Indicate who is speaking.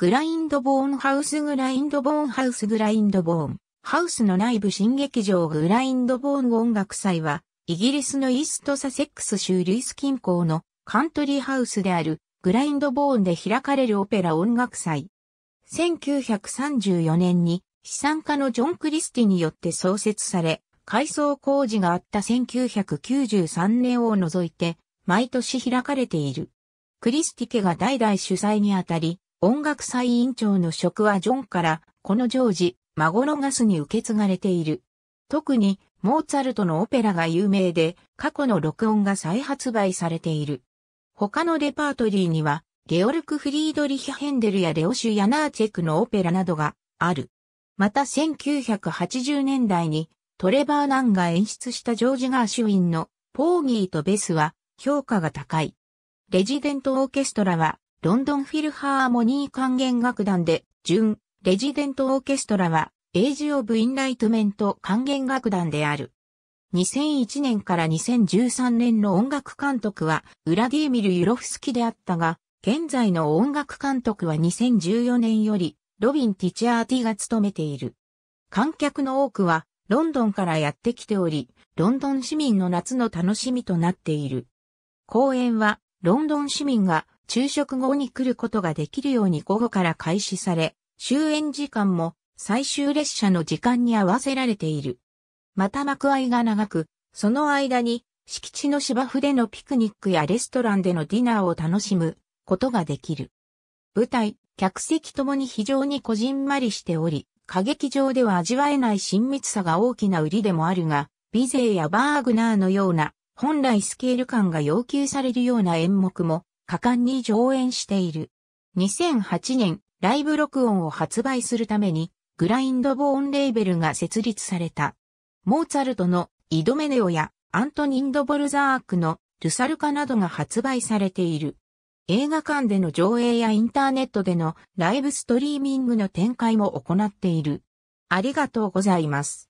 Speaker 1: グラインドボーンハウスグラインドボーンハウスグラインドボーンハウスの内部新劇場グラインドボーン音楽祭はイギリスのイーストサセックス州ルイス近郊のカントリーハウスであるグラインドボーンで開かれるオペラ音楽祭。1934年に資産家のジョン・クリスティによって創設され、改装工事があった1993年を除いて毎年開かれている。クリスティ家が代々主催にあたり、音楽祭委員長の職はジョンからこのジョージ、孫のガスに受け継がれている。特にモーツァルトのオペラが有名で過去の録音が再発売されている。他のレパートリーにはゲオルク・フリードリヒ・ヘンデルやレオシュ・ヤナーチェクのオペラなどがある。また1980年代にトレバー・ナンが演出したジョージ・ガーシュウィンのポーギーとベスは評価が高い。レジデントオーケストラはロンドンフィルハーモニー管弦楽団で、準、レジデントオーケストラは、エイジ・オブ・インライトメント管弦楽団である。2001年から2013年の音楽監督は、ウラディーミル・ユロフスキであったが、現在の音楽監督は2014年より、ロビン・ティチャーティが務めている。観客の多くは、ロンドンからやってきており、ロンドン市民の夏の楽しみとなっている。公演は、ロンドン市民が昼食後に来ることができるように午後から開始され、終演時間も最終列車の時間に合わせられている。また幕合が長く、その間に敷地の芝生でのピクニックやレストランでのディナーを楽しむことができる。舞台、客席ともに非常にこじんまりしており、歌劇場では味わえない親密さが大きな売りでもあるが、ビゼーやバーグナーのような本来スケール感が要求されるような演目も果敢に上演している。2008年、ライブ録音を発売するために、グラインドボーンレーベルが設立された。モーツァルトのイドメネオやアントニンド・ボルザークのルサルカなどが発売されている。映画館での上映やインターネットでのライブストリーミングの展開も行っている。ありがとうございます。